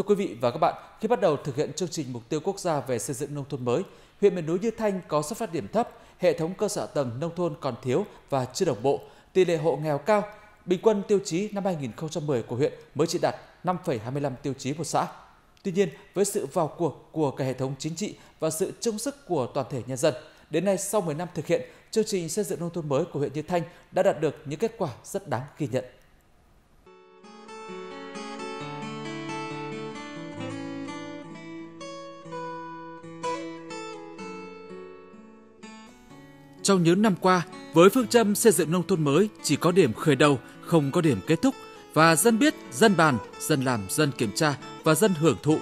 Thưa quý vị và các bạn, khi bắt đầu thực hiện chương trình mục tiêu quốc gia về xây dựng nông thôn mới, huyện miền núi Như Thanh có xuất phát điểm thấp, hệ thống cơ sở tầng nông thôn còn thiếu và chưa đồng bộ, tỷ lệ hộ nghèo cao. Bình quân tiêu chí năm 2010 của huyện mới chỉ đạt 5,25 tiêu chí một xã. Tuy nhiên, với sự vào cuộc của cả hệ thống chính trị và sự chung sức của toàn thể nhân dân, đến nay sau 10 năm thực hiện, chương trình xây dựng nông thôn mới của huyện Như Thanh đã đạt được những kết quả rất đáng ghi nhận. Trong những năm qua, với phương châm xây dựng nông thôn mới chỉ có điểm khởi đầu, không có điểm kết thúc và dân biết, dân bàn, dân làm, dân kiểm tra và dân hưởng thụ.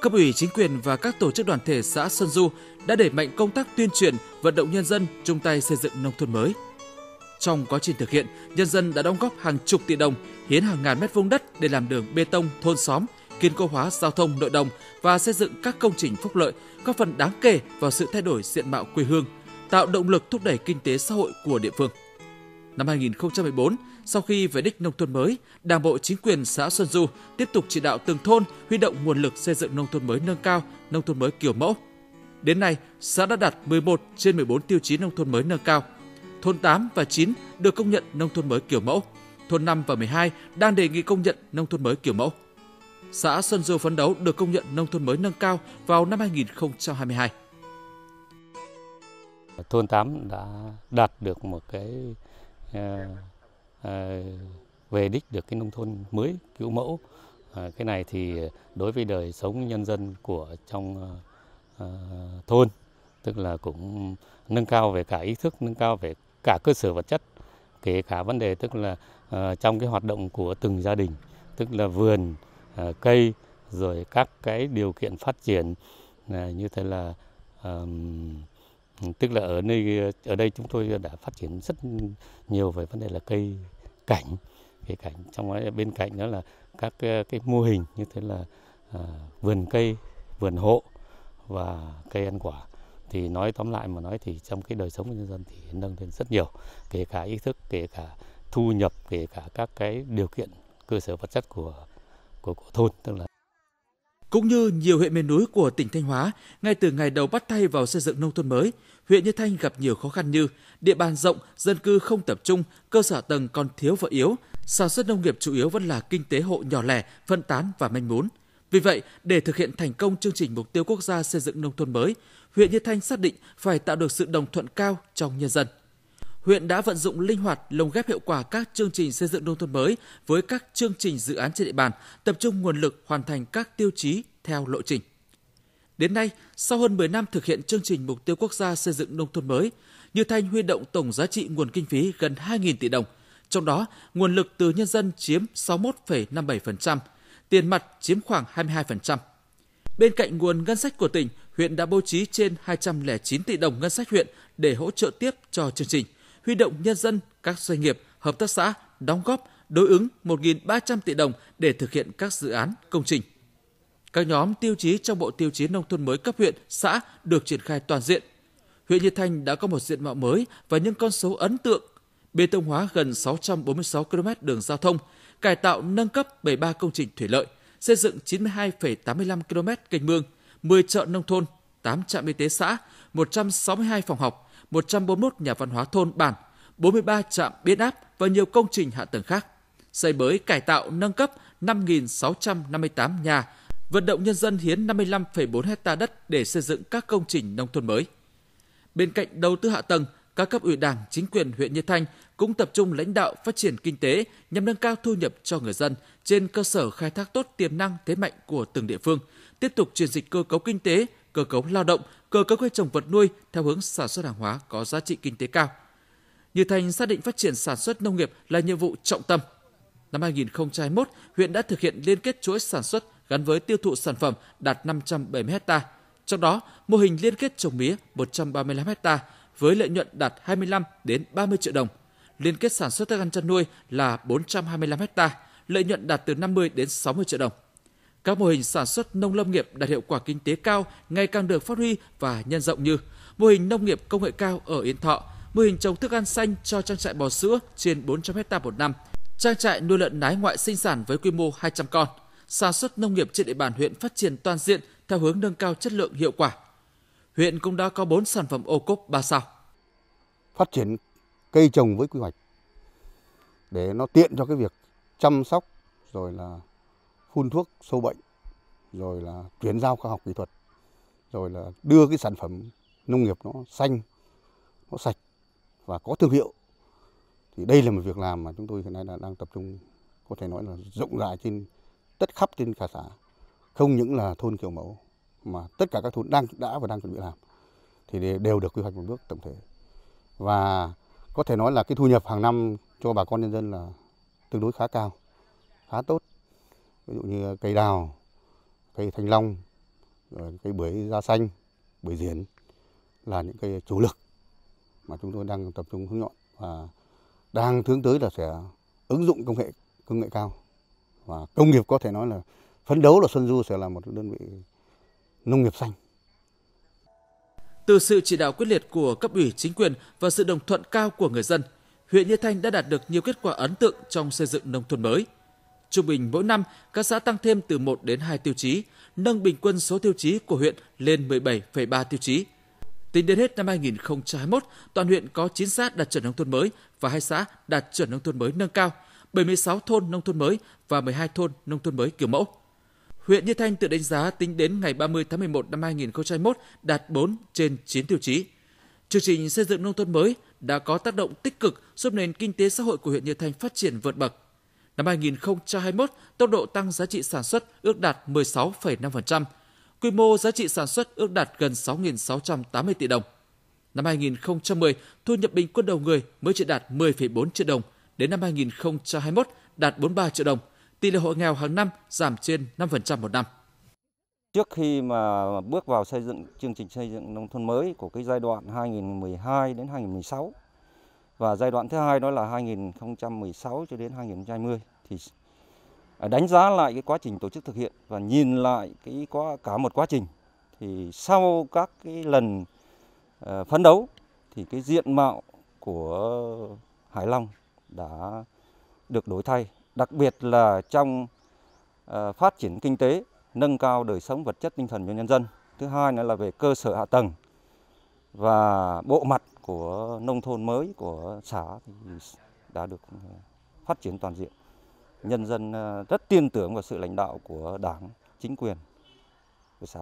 Cấp ủy chính quyền và các tổ chức đoàn thể xã Sơn Du đã đẩy mạnh công tác tuyên truyền, vận động nhân dân chung tay xây dựng nông thôn mới. Trong quá trình thực hiện, nhân dân đã đóng góp hàng chục tỷ đồng, hiến hàng ngàn mét vuông đất để làm đường bê tông thôn xóm, kiên cố hóa giao thông nội đồng và xây dựng các công trình phúc lợi, góp phần đáng kể vào sự thay đổi diện mạo quê hương, tạo động lực thúc đẩy kinh tế xã hội của địa phương. Năm 2014, sau khi về đích nông thôn mới, Đảng bộ chính quyền xã Xuân Du tiếp tục chỉ đạo từng thôn huy động nguồn lực xây dựng nông thôn mới nâng cao, nông thôn mới kiểu mẫu. Đến nay, xã đã đạt 11 trên 14 tiêu chí nông thôn mới nâng cao. Thôn 8 và 9 được công nhận nông thôn mới kiểu mẫu. Thôn 5 và 12 đang đề nghị công nhận nông thôn mới kiểu mẫu. Xã Xuân Du phấn đấu được công nhận nông thôn mới nâng cao vào năm 2022. Thôn 8 đã đạt được một cái ờ, ờ, về đích được cái nông thôn mới kiểu mẫu. Ờ, cái này thì đối với đời sống nhân dân của trong thôn tức là cũng nâng cao về cả ý thức, nâng cao về cả cơ sở vật chất, kể cả vấn đề tức là trong cái hoạt động của từng gia đình, tức là vườn, cây rồi các cái điều kiện phát triển như thế là um, tức là ở nơi ở đây chúng tôi đã phát triển rất nhiều về vấn đề là cây cảnh cây cảnh trong đó bên cạnh đó là các ờ, cái mô hình như thế là à, vườn cây vườn hộ và cây ăn quả thì nói tóm lại mà nói thì trong cái đời sống của nhân dân thì nâng lên rất nhiều kể cả ý thức kể cả thu nhập kể cả các cái điều kiện cơ sở vật chất của của, của thôn tức là cũng như nhiều huyện miền núi của tỉnh Thanh Hóa, ngay từ ngày đầu bắt tay vào xây dựng nông thôn mới, huyện Như Thanh gặp nhiều khó khăn như địa bàn rộng, dân cư không tập trung, cơ sở tầng còn thiếu và yếu, sản xuất nông nghiệp chủ yếu vẫn là kinh tế hộ nhỏ lẻ, phân tán và manh mún. Vì vậy, để thực hiện thành công chương trình mục tiêu quốc gia xây dựng nông thôn mới, huyện Như Thanh xác định phải tạo được sự đồng thuận cao trong nhân dân huyện đã vận dụng linh hoạt lồng ghép hiệu quả các chương trình xây dựng nông thôn mới với các chương trình dự án trên địa bàn, tập trung nguồn lực hoàn thành các tiêu chí theo lộ trình. Đến nay, sau hơn 10 năm thực hiện chương trình mục tiêu quốc gia xây dựng nông thôn mới, Như Thanh huy động tổng giá trị nguồn kinh phí gần 2.000 tỷ đồng, trong đó nguồn lực từ nhân dân chiếm 61,57%, tiền mặt chiếm khoảng 22%. Bên cạnh nguồn ngân sách của tỉnh, huyện đã bố trí trên 209 tỷ đồng ngân sách huyện để hỗ trợ tiếp cho chương trình – huy động nhân dân, các doanh nghiệp, hợp tác xã đóng góp đối ứng 1.300 tỷ đồng để thực hiện các dự án, công trình. Các nhóm tiêu chí trong Bộ Tiêu chí Nông thôn mới cấp huyện, xã được triển khai toàn diện. Huyện Như Thanh đã có một diện mạo mới và những con số ấn tượng. Bê tông hóa gần 646 km đường giao thông, cải tạo nâng cấp 73 công trình thủy lợi, xây dựng 92,85 km kênh mương, 10 chợ nông thôn, 8 trạm y tế xã, 162 phòng học, 141 nhà văn hóa thôn bản, 43 trạm biến áp và nhiều công trình hạ tầng khác. Xây mới cải tạo nâng cấp 5.658 nhà, vận động nhân dân hiến 55,4 hecta đất để xây dựng các công trình nông thôn mới. Bên cạnh đầu tư hạ tầng, các cấp ủy đảng, chính quyền huyện Như Thanh cũng tập trung lãnh đạo phát triển kinh tế nhằm nâng cao thu nhập cho người dân trên cơ sở khai thác tốt tiềm năng thế mạnh của từng địa phương, tiếp tục chuyển dịch cơ cấu kinh tế cơ cấu lao động, cơ cấu cây trồng vật nuôi theo hướng sản xuất hàng hóa có giá trị kinh tế cao. Như Thành xác định phát triển sản xuất nông nghiệp là nhiệm vụ trọng tâm. Năm 2021, huyện đã thực hiện liên kết chuỗi sản xuất gắn với tiêu thụ sản phẩm đạt 570 ha. Trong đó, mô hình liên kết trồng mía 135 ha với lợi nhuận đạt 25 đến 30 triệu đồng. Liên kết sản xuất thức ăn chăn nuôi là 425 ha, lợi nhuận đạt từ 50 đến 60 triệu đồng. Các mô hình sản xuất nông lâm nghiệp đạt hiệu quả kinh tế cao ngày càng được phát huy và nhân rộng như mô hình nông nghiệp công nghệ cao ở Yên Thọ, mô hình trồng thức ăn xanh cho trang trại bò sữa trên 400 hecta một năm, trang trại nuôi lợn nái ngoại sinh sản với quy mô 200 con, sản xuất nông nghiệp trên địa bàn huyện phát triển toàn diện theo hướng nâng cao chất lượng hiệu quả. Huyện cũng đã có 4 sản phẩm ô cốp 3 sao. Phát triển cây trồng với quy hoạch để nó tiện cho cái việc chăm sóc rồi là phun thuốc sâu bệnh rồi là chuyển giao khoa học kỹ thuật rồi là đưa cái sản phẩm nông nghiệp nó xanh nó sạch và có thương hiệu thì đây là một việc làm mà chúng tôi hiện nay là đang tập trung có thể nói là rộng rãi trên tất khắp trên cả xã không những là thôn kiểu mẫu mà tất cả các thôn đang đã và đang chuẩn bị làm thì đều được quy hoạch một bước tổng thể và có thể nói là cái thu nhập hàng năm cho bà con nhân dân là tương đối khá cao khá tốt ví dụ như cây đào cây thanh long cây bưởi da xanh bưởi diễn là những cây chủ lực mà chúng tôi đang tập trung hướng nhọn và đang hướng tới là sẽ ứng dụng công nghệ công nghệ cao và công nghiệp có thể nói là phấn đấu là Xuân Du sẽ là một đơn vị nông nghiệp xanh. Từ sự chỉ đạo quyết liệt của cấp ủy chính quyền và sự đồng thuận cao của người dân, huyện Như Thanh đã đạt được nhiều kết quả ấn tượng trong xây dựng nông thôn mới. Trung bình mỗi năm, các xã tăng thêm từ 1 đến 2 tiêu chí, nâng bình quân số tiêu chí của huyện lên 17,3 tiêu chí. Tính đến hết năm 2021, toàn huyện có 9 xã đạt chuẩn nông thôn mới và 2 xã đạt chuẩn nông thôn mới nâng cao, 76 thôn nông thôn mới và 12 thôn nông thôn mới kiểu mẫu. Huyện Như Thanh tự đánh giá tính đến ngày 30 tháng 11 năm 2021 đạt 4 trên 9 tiêu chí. Chương trình xây dựng nông thôn mới đã có tác động tích cực giúp nền kinh tế xã hội của huyện Như Thanh phát triển vượt bậc. Năm 2021, tốc độ tăng giá trị sản xuất ước đạt 16,5%, quy mô giá trị sản xuất ước đạt gần 6.680 tỷ đồng. Năm 2010, thu nhập bình quân đầu người mới chỉ đạt 10,4 triệu đồng, đến năm 2021 đạt 43 triệu đồng. Tỷ lệ hộ nghèo hàng năm giảm trên 5% một năm. Trước khi mà bước vào xây dựng chương trình xây dựng nông thôn mới của cái giai đoạn 2012 đến 2016 và giai đoạn thứ hai đó là 2016 cho đến 2020 thì đánh giá lại cái quá trình tổ chức thực hiện và nhìn lại cái quá cả một quá trình thì sau các cái lần ờ, phấn đấu thì cái diện mạo của Hải Long đã được đổi thay, đặc biệt là trong ờ, phát triển kinh tế, nâng cao đời sống vật chất tinh thần cho nhân dân. Thứ hai nữa là về cơ sở hạ tầng và bộ mặt của nông thôn mới của xã thì đã được phát triển toàn diện. Nhân dân ờ, rất tin tưởng vào sự lãnh đạo của Đảng, chính quyền của xã.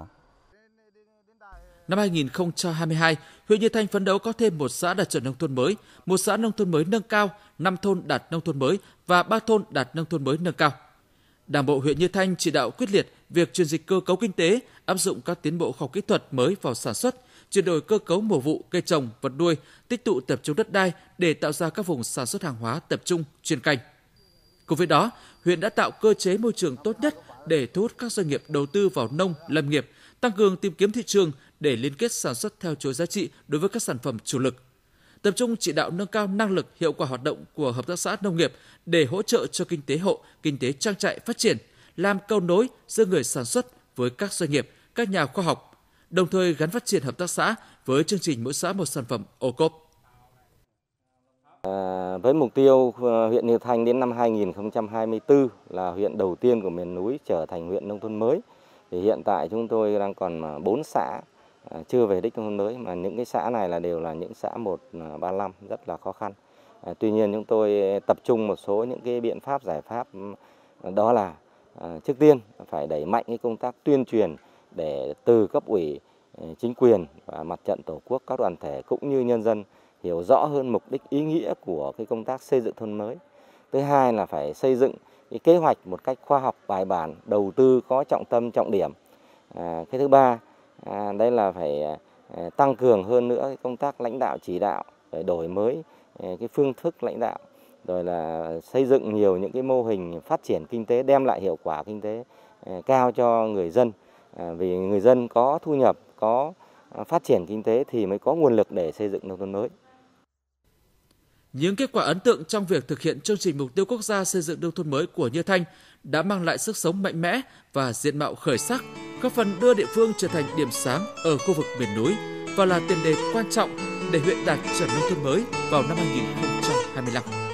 Năm 2022, huyện Như Thanh phấn đấu có thêm một xã đạt chuẩn nông thôn mới, một xã nông thôn mới nâng cao, 5 thôn đạt nông thôn mới và 3 thôn đạt nông thôn mới nâng cao. Đảng bộ huyện Như Thanh chỉ đạo quyết liệt việc chuyển dịch cơ cấu kinh tế, áp dụng các tiến bộ khoa học kỹ thuật mới vào sản xuất, chuyển đổi cơ cấu mùa vụ, cây trồng, vật nuôi, tích tụ tập trung đất đai để tạo ra các vùng sản xuất hàng hóa tập trung, chuyên canh. Cùng với đó, huyện đã tạo cơ chế môi trường tốt nhất để thu hút các doanh nghiệp đầu tư vào nông, lâm nghiệp, tăng cường tìm kiếm thị trường để liên kết sản xuất theo chuỗi giá trị đối với các sản phẩm chủ lực. Tập trung chỉ đạo nâng cao năng lực, hiệu quả hoạt động của hợp tác xã nông nghiệp để hỗ trợ cho kinh tế hộ, kinh tế trang trại phát triển, làm cầu nối giữa người sản xuất với các doanh nghiệp, các nhà khoa học, đồng thời gắn phát triển hợp tác xã với chương trình mỗi xã một sản phẩm ô cốp. À, với mục tiêu ờ, huyện Hiệp Thành đến năm 2024 là huyện đầu tiên của miền núi trở thành huyện nông thôn mới. Thì hiện tại chúng tôi đang còn 4 ờ, xã ờ, chưa về đích nông thôn mới mà những cái xã này là đều là những xã 135 rất là khó khăn. À, tuy nhiên chúng tôi tập trung một số những cái biện pháp giải pháp đó là à, trước tiên phải đẩy mạnh cái công tác tuyên truyền để từ cấp ủy ừ, chính quyền và mặt trận tổ quốc các đoàn thể cũng như nhân dân hiểu rõ hơn mục đích ý nghĩa của cái công tác xây dựng thôn mới. Thứ hai là phải xây dựng cái kế hoạch một cách khoa học bài bản, đầu tư có trọng tâm trọng điểm. À, cái thứ ba à, đây là phải à, tăng cường hơn nữa công tác lãnh đạo chỉ đạo để đổi mới à, cái phương thức lãnh đạo rồi là xây dựng nhiều những cái mô hình phát triển kinh tế đem lại hiệu quả kinh tế à, cao cho người dân. À, vì người dân có thu nhập, có à, phát triển kinh tế thì mới có nguồn lực để xây dựng nông thôn mới. Những kết quả ấn tượng trong việc thực hiện chương trình mục tiêu quốc gia xây dựng nông thôn mới của Như Thanh đã mang lại sức sống mạnh mẽ và diện mạo khởi sắc, góp phần đưa địa phương trở thành điểm sáng ở khu vực miền núi và là tiền đề quan trọng để huyện đạt chuẩn nông thôn mới vào năm 2025.